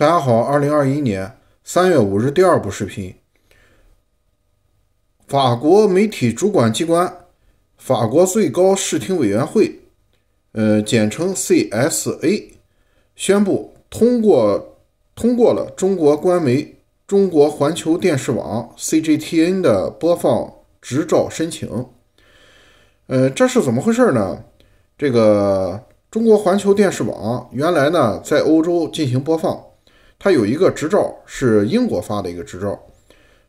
大家好，二零二一年三月五日第二部视频，法国媒体主管机关法国最高视听委员会，呃，简称 CSA，宣布通过通过了中国官媒中国环球电视网 CGTN 的播放执照申请。呃，这是怎么回事呢？这个中国环球电视网原来呢在欧洲进行播放。它有一个执照，是英国发的一个执照。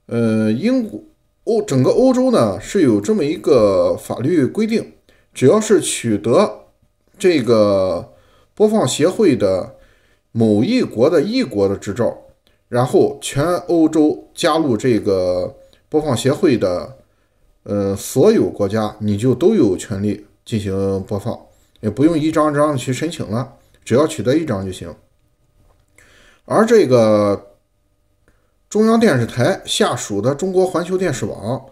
呃，英国欧整个欧洲呢是有这么一个法律规定，只要是取得这个播放协会的某一国的一国的执照，然后全欧洲加入这个播放协会的，呃，所有国家你就都有权利进行播放，也不用一张一张去申请了，只要取得一张就行。而这个中央电视台下属的中国环球电视网，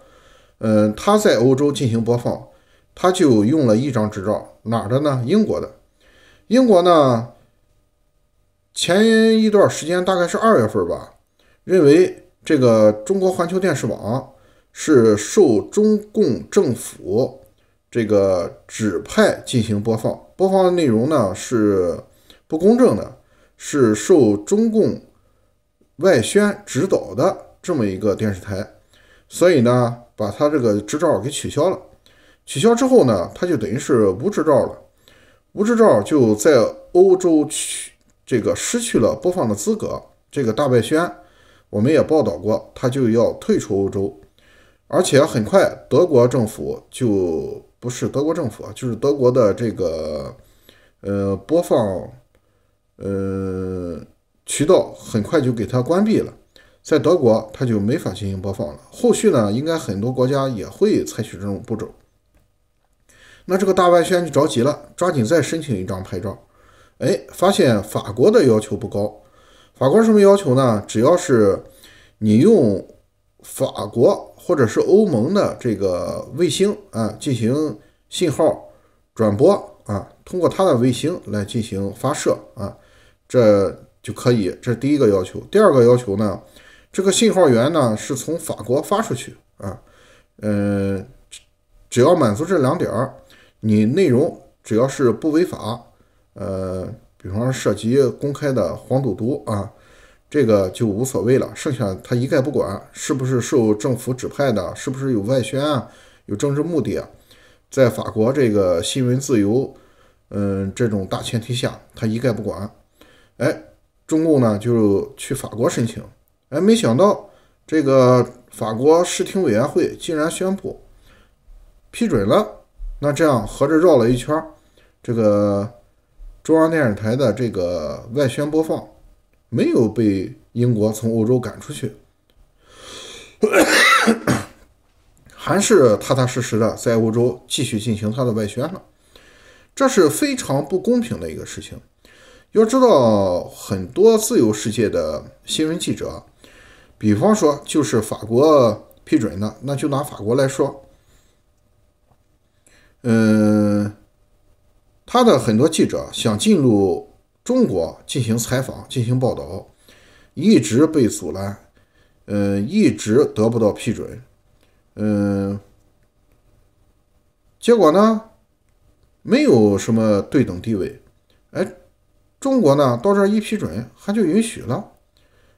嗯，它在欧洲进行播放，它就用了一张执照，哪的呢？英国的。英国呢，前一段时间大概是二月份吧，认为这个中国环球电视网是受中共政府这个指派进行播放，播放的内容呢是不公正的。是受中共外宣指导的这么一个电视台，所以呢，把他这个执照给取消了。取消之后呢，他就等于是无执照了，无执照就在欧洲去这个失去了播放的资格。这个大外宣，我们也报道过，他就要退出欧洲，而且很快德国政府就不是德国政府啊，就是德国的这个呃播放。呃，渠道很快就给它关闭了，在德国它就没法进行播放了。后续呢，应该很多国家也会采取这种步骤。那这个大外宣就着急了，抓紧再申请一张牌照。哎，发现法国的要求不高，法国什么要求呢？只要是，你用法国或者是欧盟的这个卫星啊，进行信号转播啊，通过它的卫星来进行发射啊。这就可以，这是第一个要求。第二个要求呢，这个信号源呢是从法国发出去啊。嗯，只要满足这两点儿，你内容只要是不违法，呃，比方说涉及公开的黄赌毒啊，这个就无所谓了。剩下他一概不管，是不是受政府指派的，是不是有外宣啊，有政治目的，啊。在法国这个新闻自由，嗯，这种大前提下，他一概不管。哎，中共呢就去法国申请，哎，没想到这个法国视听委员会竟然宣布批准了，那这样合着绕了一圈，这个中央电视台的这个外宣播放没有被英国从欧洲赶出去，还是踏踏实实的在欧洲继续进行它的外宣了，这是非常不公平的一个事情。要知道，很多自由世界的新闻记者，比方说就是法国批准的，那就拿法国来说，嗯，他的很多记者想进入中国进行采访、进行报道，一直被阻拦，嗯，一直得不到批准，嗯，结果呢，没有什么对等地位，哎。中国呢，到这儿一批准，他就允许了。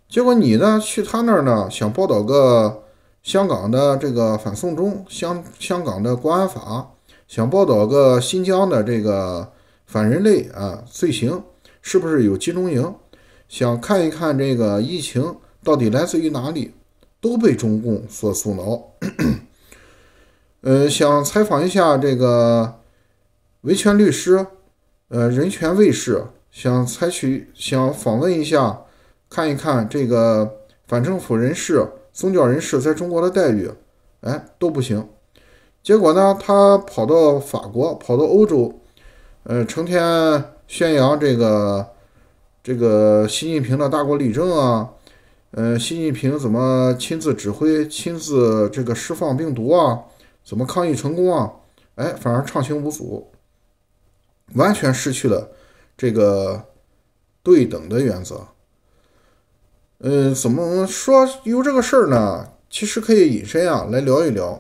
结果你呢，去他那儿呢，想报道个香港的这个反送中、香香港的国安法，想报道个新疆的这个反人类啊罪行，是不是有集中营？想看一看这个疫情到底来自于哪里，都被中共所阻挠。嗯，想采访一下这个维权律师，呃，人权卫士。想采取想访问一下，看一看这个反政府人士、宗教人士在中国的待遇，哎都不行。结果呢，他跑到法国，跑到欧洲，呃，成天宣扬这个这个习近平的大国理政啊，呃，习近平怎么亲自指挥、亲自这个释放病毒啊，怎么抗疫成功啊？哎，反而畅行无阻，完全失去了。这个对等的原则，嗯，怎么说由这个事儿呢？其实可以引申啊，来聊一聊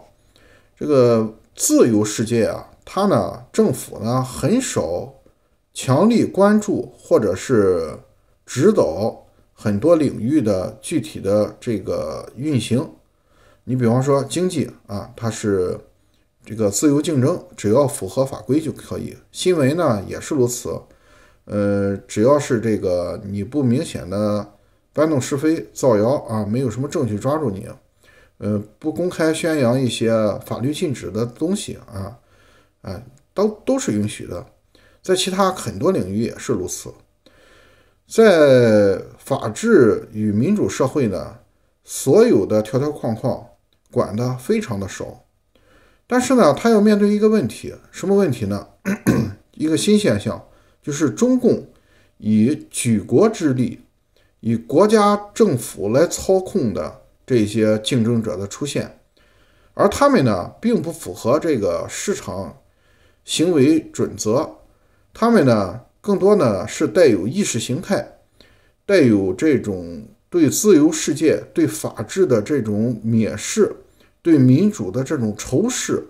这个自由世界啊。它呢，政府呢很少强力关注或者是指导很多领域的具体的这个运行。你比方说经济啊，它是这个自由竞争，只要符合法规就可以。新闻呢也是如此。呃，只要是这个你不明显的搬弄是非、造谣啊，没有什么证据抓住你，呃，不公开宣扬一些法律禁止的东西啊，哎，都都是允许的，在其他很多领域也是如此。在法治与民主社会呢，所有的条条框框管的非常的少，但是呢，他要面对一个问题，什么问题呢？一个新现象。就是中共以举国之力、以国家政府来操控的这些竞争者的出现，而他们呢，并不符合这个市场行为准则，他们呢，更多呢是带有意识形态，带有这种对自由世界、对法治的这种蔑视，对民主的这种仇视，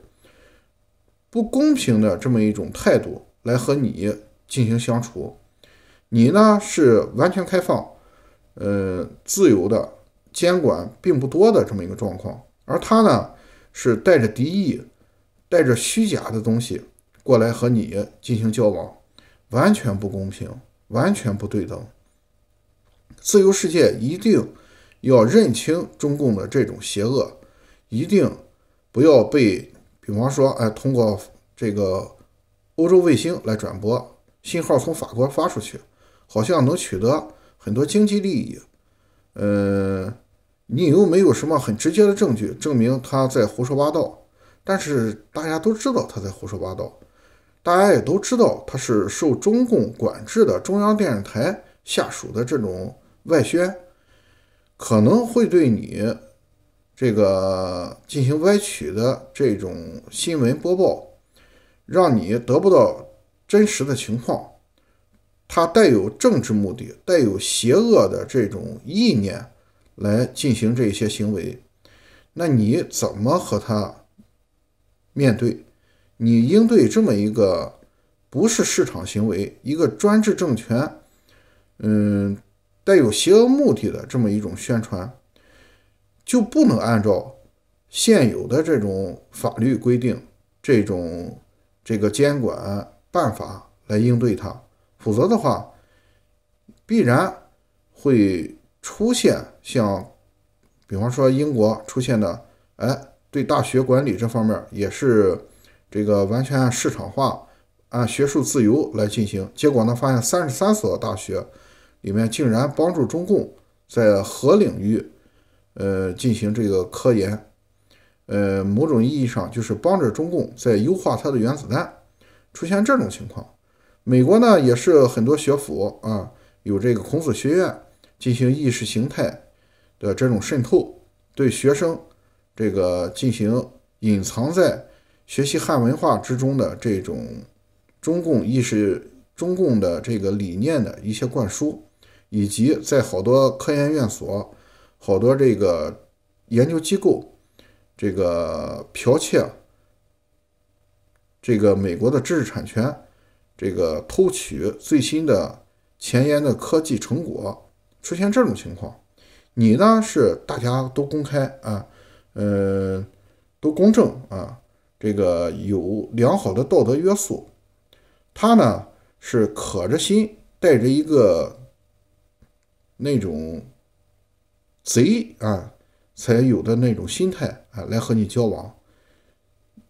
不公平的这么一种态度来和你。进行相处，你呢是完全开放、呃自由的，监管并不多的这么一个状况，而他呢是带着敌意、带着虚假的东西过来和你进行交往，完全不公平，完全不对等。自由世界一定要认清中共的这种邪恶，一定不要被比方说，哎，通过这个欧洲卫星来转播。信号从法国发出去，好像能取得很多经济利益。呃，你又没有什么很直接的证据证明他在胡说八道，但是大家都知道他在胡说八道，大家也都知道他是受中共管制的中央电视台下属的这种外宣，可能会对你这个进行歪曲的这种新闻播报，让你得不到。真实的情况，他带有政治目的，带有邪恶的这种意念来进行这些行为，那你怎么和他面对？你应对这么一个不是市场行为、一个专制政权，嗯，带有邪恶目的的这么一种宣传，就不能按照现有的这种法律规定、这种这个监管？办法来应对它，否则的话，必然会出现像，比方说英国出现的，哎，对大学管理这方面也是这个完全按市场化、按学术自由来进行。结果呢，发现三十三所大学里面竟然帮助中共在核领域，呃，进行这个科研，呃，某种意义上就是帮着中共在优化它的原子弹。出现这种情况，美国呢也是很多学府啊有这个孔子学院进行意识形态的这种渗透，对学生这个进行隐藏在学习汉文化之中的这种中共意识、中共的这个理念的一些灌输，以及在好多科研院所、好多这个研究机构这个剽窃。这个美国的知识产权，这个偷取最新的前沿的科技成果，出现这种情况，你呢是大家都公开啊，呃，都公正啊，这个有良好的道德约束，他呢是可着心带着一个那种贼啊才有的那种心态啊来和你交往，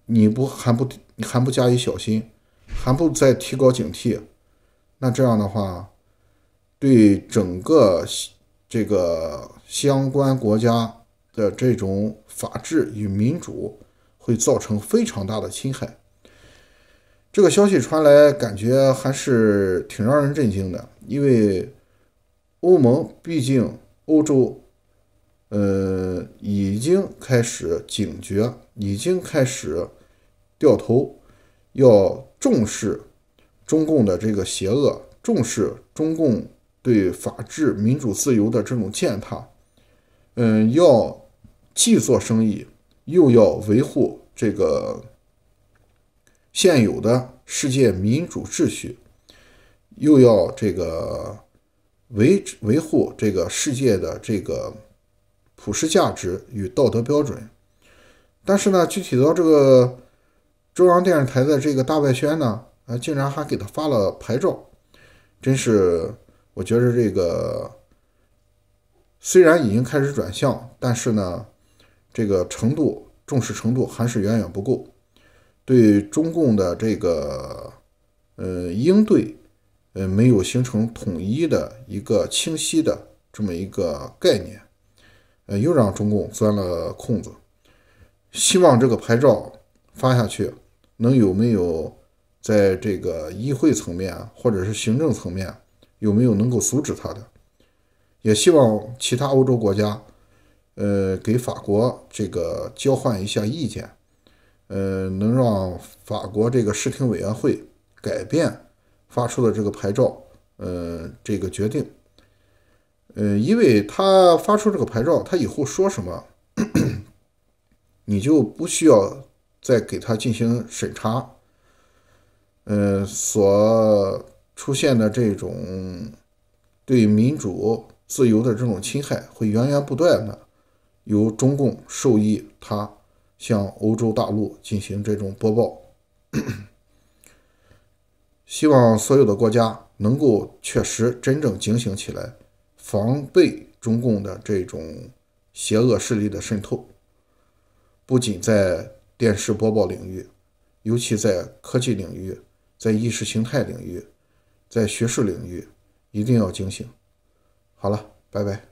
你不还不？你还不加以小心，还不再提高警惕，那这样的话，对整个这个相关国家的这种法治与民主会造成非常大的侵害。这个消息传来，感觉还是挺让人震惊的，因为欧盟毕竟欧洲，呃，已经开始警觉，已经开始。掉头，要重视中共的这个邪恶，重视中共对法治、民主、自由的这种践踏。嗯，要既做生意，又要维护这个现有的世界民主秩序，又要这个维维护这个世界的这个普世价值与道德标准。但是呢，具体到这个。中央电视台的这个大外宣呢，啊，竟然还给他发了牌照，真是我觉着这个虽然已经开始转向，但是呢，这个程度重视程度还是远远不够，对中共的这个呃应对呃没有形成统一的一个清晰的这么一个概念，呃，又让中共钻了空子，希望这个牌照发下去。能有没有在这个议会层面或者是行政层面有没有能够阻止他的？也希望其他欧洲国家，呃，给法国这个交换一下意见，呃，能让法国这个视听委员会改变发出的这个牌照，呃，这个决定，呃，因为他发出这个牌照，他以后说什么，你就不需要。在给他进行审查，嗯，所出现的这种对民主自由的这种侵害，会源源不断的由中共受益，他向欧洲大陆进行这种播报。希望所有的国家能够确实真正警醒起来，防备中共的这种邪恶势力的渗透，不仅在。电视播报领域，尤其在科技领域、在意识形态领域、在学术领域，一定要警醒。好了，拜拜。